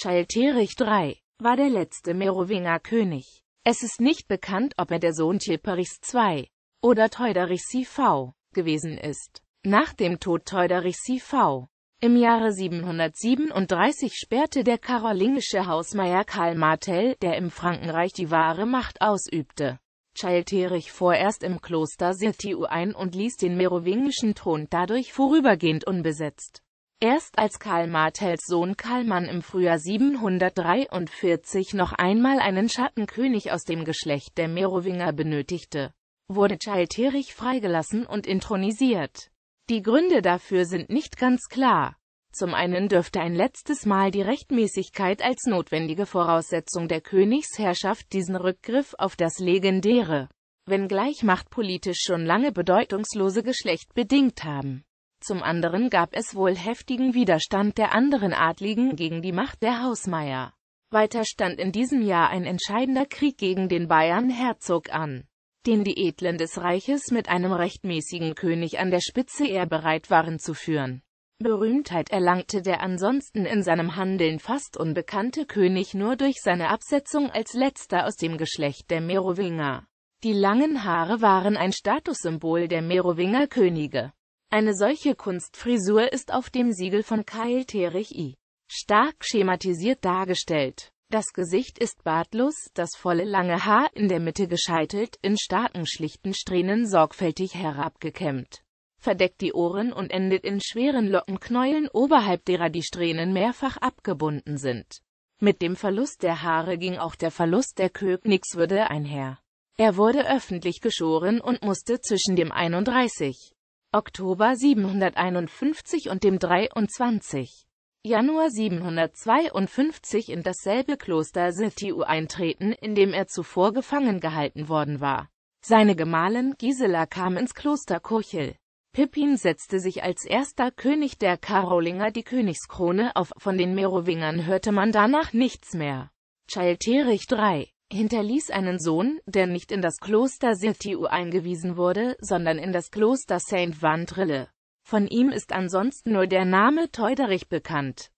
Chalterich III. war der letzte Merowinger König. Es ist nicht bekannt, ob er der Sohn Chilperichs II. oder Teuderichs IV. gewesen ist. Nach dem Tod Teuderichs IV. Im Jahre 737 sperrte der karolingische Hausmeier Karl Martell, der im Frankenreich die wahre Macht ausübte, Chalterich vorerst im Kloster Sitiu ein und ließ den merowingischen Thron dadurch vorübergehend unbesetzt. Erst als Karl Martels Sohn Karl Mann im Frühjahr 743 noch einmal einen Schattenkönig aus dem Geschlecht der Merowinger benötigte, wurde Chalterich freigelassen und intronisiert. Die Gründe dafür sind nicht ganz klar. Zum einen dürfte ein letztes Mal die Rechtmäßigkeit als notwendige Voraussetzung der Königsherrschaft diesen Rückgriff auf das legendäre, wenngleich machtpolitisch schon lange bedeutungslose Geschlecht bedingt haben. Zum anderen gab es wohl heftigen Widerstand der anderen Adligen gegen die Macht der Hausmeier. Weiter stand in diesem Jahr ein entscheidender Krieg gegen den Bayern-Herzog an, den die Edlen des Reiches mit einem rechtmäßigen König an der Spitze eher bereit waren zu führen. Berühmtheit erlangte der ansonsten in seinem Handeln fast unbekannte König nur durch seine Absetzung als letzter aus dem Geschlecht der Merowinger. Die langen Haare waren ein Statussymbol der Merowinger Könige. Eine solche Kunstfrisur ist auf dem Siegel von Kyle Terich I. stark schematisiert dargestellt. Das Gesicht ist bartlos, das volle lange Haar in der Mitte gescheitelt, in starken schlichten Strähnen sorgfältig herabgekämmt, verdeckt die Ohren und endet in schweren Lockenknäulen oberhalb derer die Strähnen mehrfach abgebunden sind. Mit dem Verlust der Haare ging auch der Verlust der Königswürde einher. Er wurde öffentlich geschoren und musste zwischen dem 31. Oktober 751 und dem 23. Januar 752 in dasselbe Kloster Sitiu eintreten, in dem er zuvor gefangen gehalten worden war. Seine Gemahlin Gisela kam ins Kloster Kurchel. Pippin setzte sich als erster König der Karolinger die Königskrone auf, von den Merowingern hörte man danach nichts mehr. Chalterich III hinterließ einen Sohn, der nicht in das Kloster st eingewiesen wurde, sondern in das Kloster Saint-Wandrille. Von ihm ist ansonsten nur der Name Teuderich bekannt